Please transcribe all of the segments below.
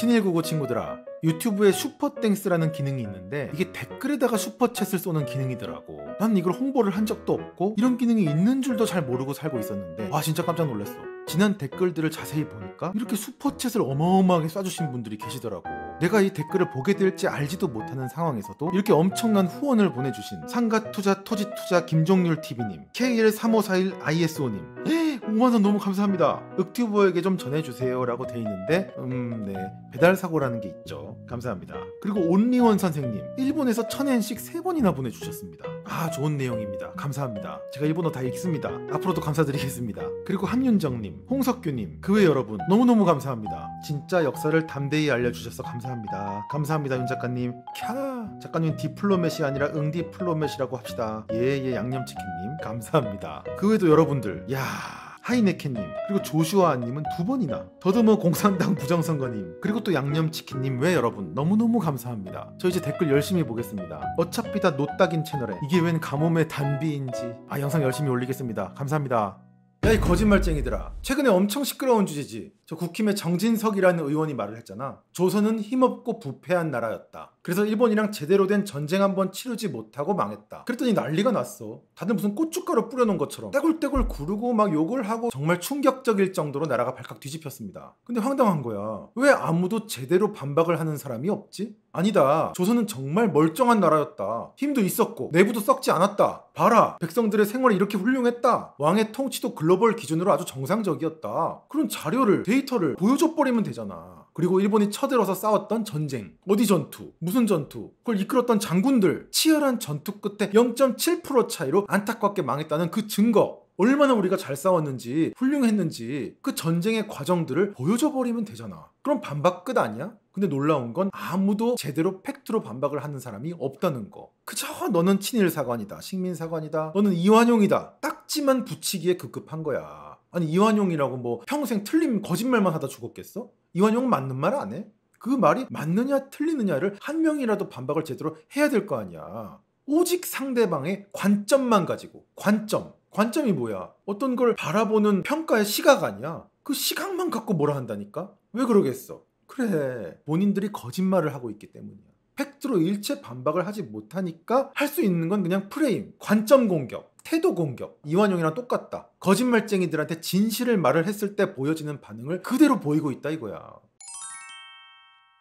친일구고 친구들아 유튜브에 슈퍼땡스라는 기능이 있는데 이게 댓글에다가 슈퍼챗을 쏘는 기능이더라고 난 이걸 홍보를 한 적도 없고 이런 기능이 있는 줄도 잘 모르고 살고 있었는데 와 진짜 깜짝 놀랐어 지난 댓글들을 자세히 보니까 이렇게 슈퍼챗을 어마어마하게 쏴주신 분들이 계시더라고 내가 이 댓글을 보게 될지 알지도 못하는 상황에서도 이렇게 엄청난 후원을 보내주신 상가투자 토지투자 김종률 TV님 KL3541ISO님 5만원 너무 감사합니다. 윽튜버에게 좀 전해주세요 라고 돼 있는데 음 네 배달사고라는 게 있죠. 감사합니다. 그리고 온리원 선생님 일본에서 1000엔씩 3번이나 보내주셨습니다. 아 좋은 내용입니다. 감사합니다. 제가 일본어 다 읽습니다. 앞으로도 감사드리겠습니다. 그리고 한윤정님, 홍석규님, 그 외 여러분 너무너무 감사합니다. 진짜 역사를 담대히 알려주셔서 감사합니다. 감사합니다 윤 작가님. 캬 작가님 디플로맷이 아니라 응디플로맷이라고 합시다. 예예 예, 양념치킨님 감사합니다. 그 외에도 여러분들 야. 하이네켄님 그리고 조슈아님은 두 번이나 더듬어 공산당 부정선거님 그리고 또 양념치킨님 왜 여러분 너무너무 감사합니다 저 이제 댓글 열심히 보겠습니다 어차피 다 노딱인 채널에 이게 웬 가뭄의 단비인지 아 영상 열심히 올리겠습니다 감사합니다 야 이 거짓말쟁이들아 최근에 엄청 시끄러운 주제지 저 국힘의 정진석이라는 의원이 말을 했잖아. 조선은 힘없고 부패한 나라였다. 그래서 일본이랑 제대로 된 전쟁 한번 치르지 못하고 망했다. 그랬더니 난리가 났어. 다들 무슨 고춧가루 뿌려놓은 것처럼 떼굴떼굴 구르고 막 욕을 하고 정말 충격적일 정도로 나라가 발칵 뒤집혔습니다. 근데 황당한 거야. 왜 아무도 제대로 반박을 하는 사람이 없지? 아니다. 조선은 정말 멀쩡한 나라였다. 힘도 있었고 내부도 썩지 않았다. 봐라. 백성들의 생활이 이렇게 훌륭했다. 왕의 통치도 글로벌 기준으로 아주 정상적이었다. 그런 자료를 데이 데이터를 보여줘 버리면 되잖아. 그리고 일본이 쳐들어서 싸웠던 전쟁, 어디 전투, 무슨 전투, 그걸 이끌었던 장군들, 치열한 전투 끝에 0.7% 차이로 안타깝게 망했다는 그 증거, 얼마나 우리가 잘 싸웠는지, 훌륭했는지, 그 전쟁의 과정들을 보여줘버리면 되잖아. 그럼 반박 끝 아니야? 근데 놀라운 건 아무도 제대로 팩트로 반박을 하는 사람이 없다는 거. 그저 너는 친일 사관이다, 식민 사관이다, 너는 이완용이다. 딱지만 붙이기에 급급한 거야. 아니 이완용이라고 뭐 평생 틀림 거짓말만 하다 죽었겠어? 이완용은 맞는 말 안 해? 그 말이 맞느냐 틀리느냐를 한 명이라도 반박을 제대로 해야 될 거 아니야. 오직 상대방의 관점만 가지고 관점 관점이 뭐야? 어떤 걸 바라보는 평가의 시각 아니야? 그 시각만 갖고 뭐라 한다니까? 왜 그러겠어? 그래 본인들이 거짓말을 하고 있기 때문이야. 팩트로 일체 반박을 하지 못하니까 할 수 있는 건 그냥 프레임, 관점 공격. 태도 공격, 이완용이랑 똑같다. 거짓말쟁이들한테 진실을 말을 했을 때 보여지는 반응을 그대로 보이고 있다 이거야.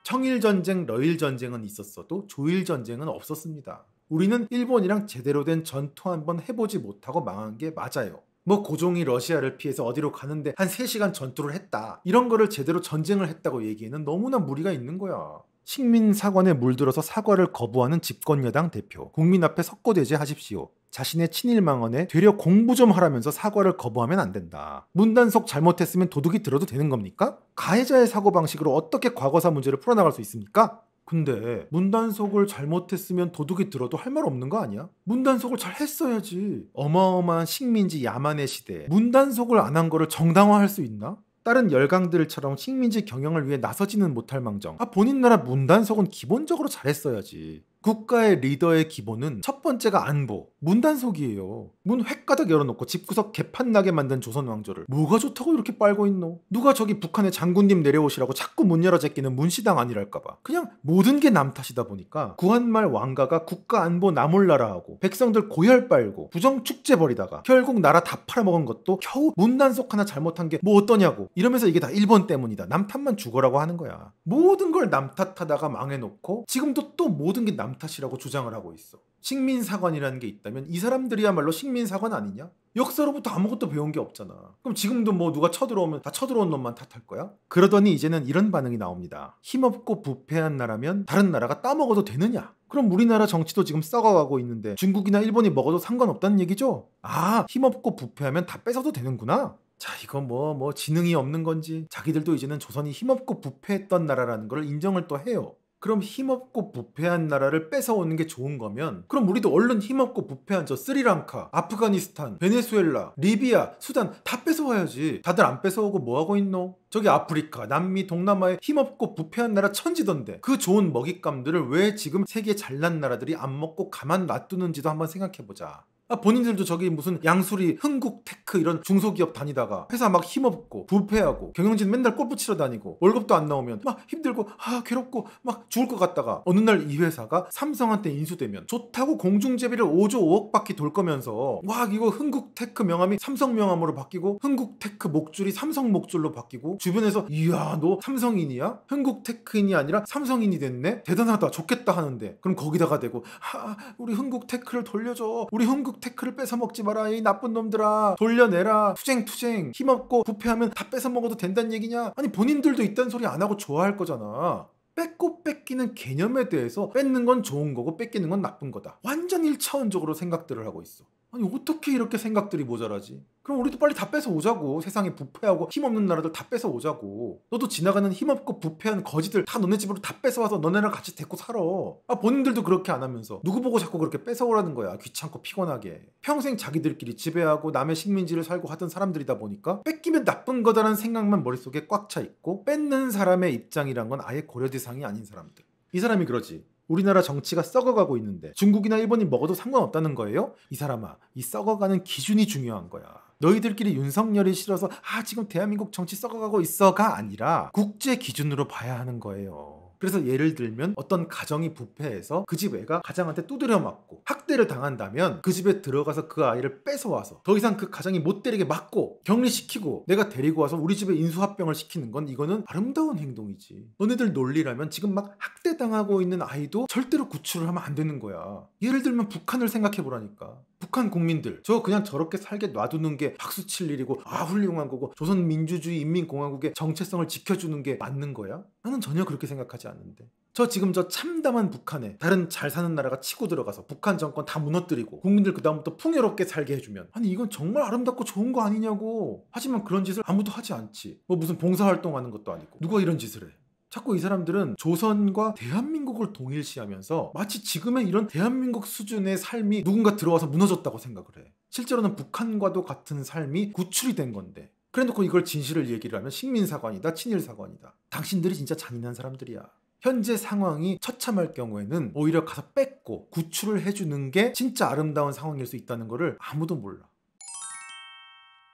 청일전쟁, 러일전쟁은 있었어도 조일전쟁은 없었습니다. 우리는 일본이랑 제대로 된 전투 한번 해보지 못하고 망한 게 맞아요. 뭐 고종이 러시아를 피해서 어디로 가는데 한 3시간 전투를 했다. 이런 거를 제대로 전쟁을 했다고 얘기에는 너무나 무리가 있는 거야. 식민사관에 물들어서 사과를 거부하는 집권여당 대표. 국민 앞에 석고대죄 하십시오. 자신의 친일망언에 되려 공부 좀 하라면서 사과를 거부하면 안 된다. 문단속 잘못했으면 도둑이 들어도 되는 겁니까? 가해자의 사고방식으로 어떻게 과거사 문제를 풀어나갈 수 있습니까? 근데 문단속을 잘못했으면 도둑이 들어도 할 말 없는 거 아니야? 문단속을 잘 했어야지. 어마어마한 식민지 야만의 시대에 문단속을 안 한 거를 정당화할 수 있나? 다른 열강들처럼 식민지 경영을 위해 나서지는 못할 망정. 아, 본인 나라 문단속은 기본적으로 잘했어야지. 국가의 리더의 기본은 첫 번째가 안보, 문단속이에요. 문횟가닥 열어놓고 집구석 개판나게 만든 조선왕조를 뭐가 좋다고 이렇게 빨고 있노? 누가 저기 북한의 장군님 내려오시라고 자꾸 문 열어 제끼는 문시당 아니랄까봐. 그냥 모든 게남 탓이다 보니까 구한말 왕가가 국가 안보 나몰라라 하고 백성들 고열 빨고 부정축제 벌이다가 결국 나라 다 팔아먹은 것도 겨우 문단속 하나 잘못한 게 뭐 어떠냐고 이러면서 이게 다 일본 때문이다. 남 탓만 죽어라고 하는 거야. 모든 걸 남 탓하다가 망해놓고 지금도 또 모든 게남 남 탓이라고 주장을 하고 있어. 식민사관이라는 게 있다면 이 사람들이야말로 식민사관 아니냐? 역사로부터 아무것도 배운 게 없잖아. 그럼 지금도 뭐 누가 쳐들어오면 다 쳐들어온 놈만 탓할 거야? 그러더니 이제는 이런 반응이 나옵니다. 힘없고 부패한 나라면 다른 나라가 따먹어도 되느냐? 그럼 우리나라 정치도 지금 썩어가고 있는데 중국이나 일본이 먹어도 상관없다는 얘기죠? 아, 힘없고 부패하면 다 뺏어도 되는구나? 자, 이거 뭐, 뭐, 지능이 없는 건지, 자기들도 이제는 조선이 힘없고 부패했던 나라라는 걸 인정을 또 해요. 그럼 힘없고 부패한 나라를 뺏어오는 게 좋은 거면 그럼 우리도 얼른 힘없고 부패한 저 스리랑카, 아프가니스탄, 베네수엘라, 리비아, 수단 다 뺏어와야지 다들 안 뺏어오고 뭐하고 있노? 저기 아프리카, 남미, 동남아의 힘없고 부패한 나라 천지던데 그 좋은 먹잇감들을 왜 지금 세계 잘난 나라들이 안 먹고 가만 놔두는지도 한번 생각해보자 아, 본인들도 저기 무슨 양수리 흥국테크 이런 중소기업 다니다가 회사 막 힘없고 부패하고 경영진 맨날 골프 치러 다니고 월급도 안 나오면 막 힘들고 아 괴롭고 막 죽을 것 같다가 어느 날 이 회사가 삼성한테 인수되면 좋다고 공중제비를 5조 5억 바퀴 돌 거면서 와 이거 흥국테크 명함이 삼성 명함으로 바뀌고 흥국테크 목줄이 삼성 목줄로 바뀌고 주변에서 이야 너 삼성인이야? 흥국테크인이 아니라 삼성인이 됐네? 대단하다 좋겠다 하는데 그럼 거기다가 대고 아 우리 흥국테크를 돌려줘 우리 흥국 테크를 뺏어먹지 마라 이 나쁜 놈들아 돌려내라 투쟁투쟁 힘없고 부패하면 다 뺏어먹어도 된다는 얘기냐 아니 본인들도 이딴 소리 안 하고 좋아할 거잖아 뺏고 뺏기는 개념에 대해서 뺏는 건 좋은 거고 뺏기는 건 나쁜 거다 완전 일차원적으로 생각들을 하고 있어 아니 어떻게 이렇게 생각들이 모자라지? 그럼 우리도 빨리 다 뺏어 오자고 세상에 부패하고 힘없는 나라들 다 뺏어 오자고 너도 지나가는 힘없고 부패한 거지들 다 너네 집으로 다 뺏어 와서 너네랑 같이 데리고 살아 아 본인들도 그렇게 안 하면서 누구 보고 자꾸 그렇게 뺏어 오라는 거야 귀찮고 피곤하게 평생 자기들끼리 지배하고 남의 식민지를 살고 하던 사람들이다 보니까 뺏기면 나쁜 거다라는 생각만 머릿속에 꽉 차 있고 뺏는 사람의 입장이란 건 아예 고려대상이 아닌 사람들 이 사람이 그러지 우리나라 정치가 썩어가고 있는데 중국이나 일본이 먹어도 상관없다는 거예요? 이 사람아, 이 썩어가는 기준이 중요한 거야. 너희들끼리 윤석열이 싫어서 아 지금 대한민국 정치 썩어가고 있어가 아니라 국제 기준으로 봐야 하는 거예요. 그래서 예를 들면 어떤 가정이 부패해서 그 집 애가 가장한테 두드려 맞고 학대를 당한다면 그 집에 들어가서 그 아이를 뺏어와서 더 이상 그가정이못 때리게 막고 격리시키고 내가 데리고 와서 우리 집에 인수합병을 시키는 건 이거는 아름다운 행동이지 너네들 논리라면 지금 막 학대당하고 있는 아이도 절대로 구출을 하면 안 되는 거야 예를 들면 북한을 생각해보라니까 북한 국민들 저 그냥 저렇게 살게 놔두는 게 박수 칠 일이고 아 훌륭한 거고 조선민주주의 인민공화국의 정체성을 지켜주는 게 맞는 거야? 나는 전혀 그렇게 생각하지 않는데 저 지금 저 참담한 북한에 다른 잘 사는 나라가 치고 들어가서 북한 정권 다 무너뜨리고 국민들 그다음부터 풍요롭게 살게 해주면 아니 이건 정말 아름답고 좋은 거 아니냐고 하지만 그런 짓을 아무도 하지 않지 뭐 무슨 봉사활동하는 것도 아니고 누가 이런 짓을 해 자꾸 이 사람들은 조선과 대한민국을 동일시하면서 마치 지금의 이런 대한민국 수준의 삶이 누군가 들어와서 무너졌다고 생각을 해. 실제로는 북한과도 같은 삶이 구출이 된 건데. 그래 놓고 이걸 진실을 얘기를 하면 식민사관이다, 친일사관이다. 당신들이 진짜 잔인한 사람들이야. 현재 상황이 처참할 경우에는 오히려 가서 뺏고 구출을 해주는 게 진짜 아름다운 상황일 수 있다는 거를 아무도 몰라.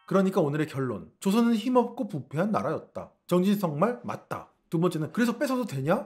그러니까 오늘의 결론. 조선은 힘없고 부패한 나라였다. 정진성말 맞다. 두 번째는 그래서 뺏어도 되냐?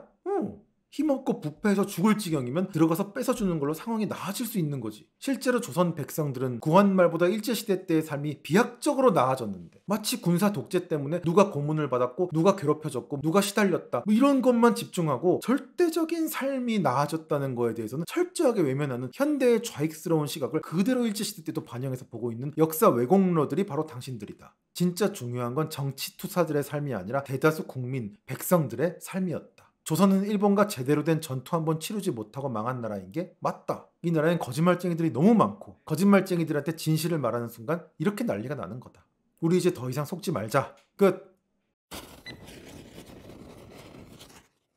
힘없고 부패해서 죽을 지경이면 들어가서 뺏어주는 걸로 상황이 나아질 수 있는 거지. 실제로 조선 백성들은 구한말보다 일제시대 때의 삶이 비약적으로 나아졌는데 마치 군사 독재 때문에 누가 고문을 받았고 누가 괴롭혀졌고 누가 시달렸다 뭐 이런 것만 집중하고 절대적인 삶이 나아졌다는 거에 대해서는 철저하게 외면하는 현대의 좌익스러운 시각을 그대로 일제시대 때도 반영해서 보고 있는 역사 왜곡러들이 바로 당신들이다. 진짜 중요한 건 정치 투사들의 삶이 아니라 대다수 국민, 백성들의 삶이었다. 조선은 일본과 제대로 된 전투 한 번 치르지 못하고 망한 나라인 게 맞다. 이 나라엔 거짓말쟁이들이 너무 많고 거짓말쟁이들한테 진실을 말하는 순간 이렇게 난리가 나는 거다. 우리 이제 더 이상 속지 말자. 끝.